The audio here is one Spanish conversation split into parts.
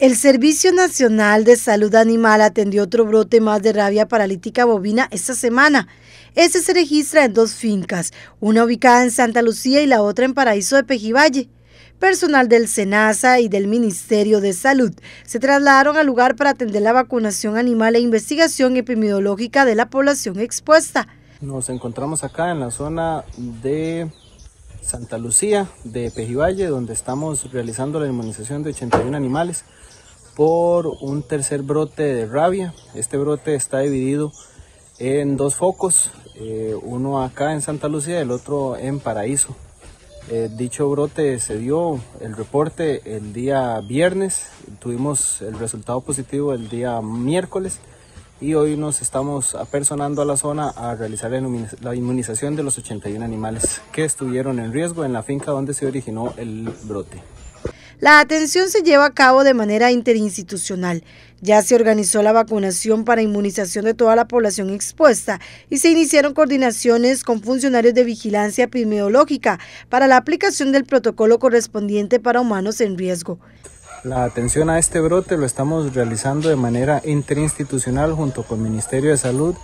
El Servicio Nacional de Salud Animal atendió otro brote más de rabia paralítica bovina esta semana. Este se registra en dos fincas, una ubicada en Santa Lucía y la otra en Paraíso de Pejivalle. Personal del SENASA y del Ministerio de Salud se trasladaron al lugar para atender la vacunación animal e investigación epidemiológica de la población expuesta. Nos encontramos acá en la zona de Santa Lucía de Pejivalle, donde estamos realizando la inmunización de 81 animales por un tercer brote de rabia. Este brote está dividido en dos focos, eh, uno acá en Santa Lucía y el otro en Paraíso. Eh, dicho brote se dio el reporte el día viernes, tuvimos el resultado positivo el día miércoles y hoy nos estamos apersonando a la zona a realizar la inmunización de los 81 animales que estuvieron en riesgo en la finca donde se originó el brote. La atención se lleva a cabo de manera interinstitucional. Ya se organizó la vacunación para inmunización de toda la población expuesta y se iniciaron coordinaciones con funcionarios de vigilancia epidemiológica para la aplicación del protocolo correspondiente para humanos en riesgo. La atención a este brote lo estamos realizando de manera interinstitucional junto con el Ministerio de Salud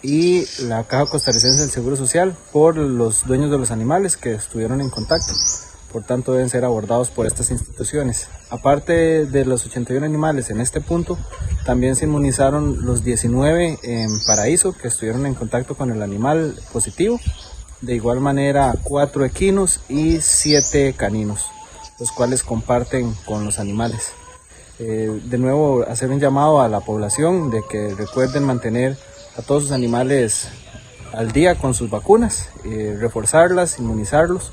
y la Caja Costarricense del Seguro Social por los dueños de los animales que estuvieron en contacto. Por tanto, deben ser abordados por estas instituciones. Aparte de los 81 animales en este punto, también se inmunizaron los 19 en Paraíso que estuvieron en contacto con el animal positivo. De igual manera, 4 equinos y 7 caninos los cuales comparten con los animales. Eh, de nuevo, hacer un llamado a la población de que recuerden mantener a todos sus animales al día con sus vacunas, eh, reforzarlas, inmunizarlos,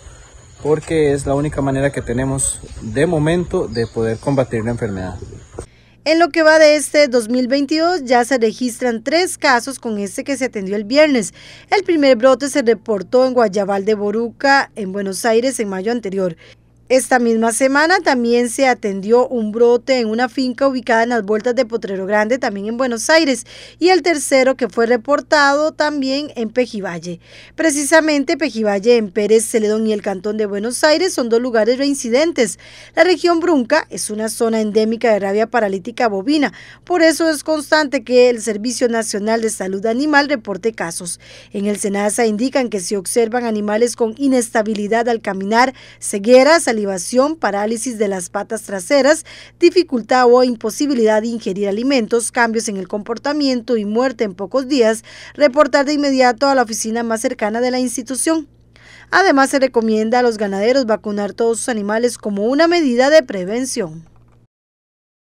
porque es la única manera que tenemos de momento de poder combatir la enfermedad. En lo que va de este 2022 ya se registran tres casos con este que se atendió el viernes. El primer brote se reportó en Guayabal de Boruca, en Buenos Aires, en mayo anterior. Esta misma semana también se atendió un brote en una finca ubicada en las vueltas de Potrero Grande, también en Buenos Aires, y el tercero que fue reportado también en Pejivalle. Precisamente Pejivalle en Pérez, Celedón y el Cantón de Buenos Aires son dos lugares reincidentes. La región Brunca es una zona endémica de rabia paralítica bovina, por eso es constante que el Servicio Nacional de Salud Animal reporte casos. En el SENASA indican que se observan animales con inestabilidad al caminar, cegueras, al parálisis de las patas traseras, dificultad o imposibilidad de ingerir alimentos, cambios en el comportamiento y muerte en pocos días, reportar de inmediato a la oficina más cercana de la institución. Además, se recomienda a los ganaderos vacunar todos sus animales como una medida de prevención.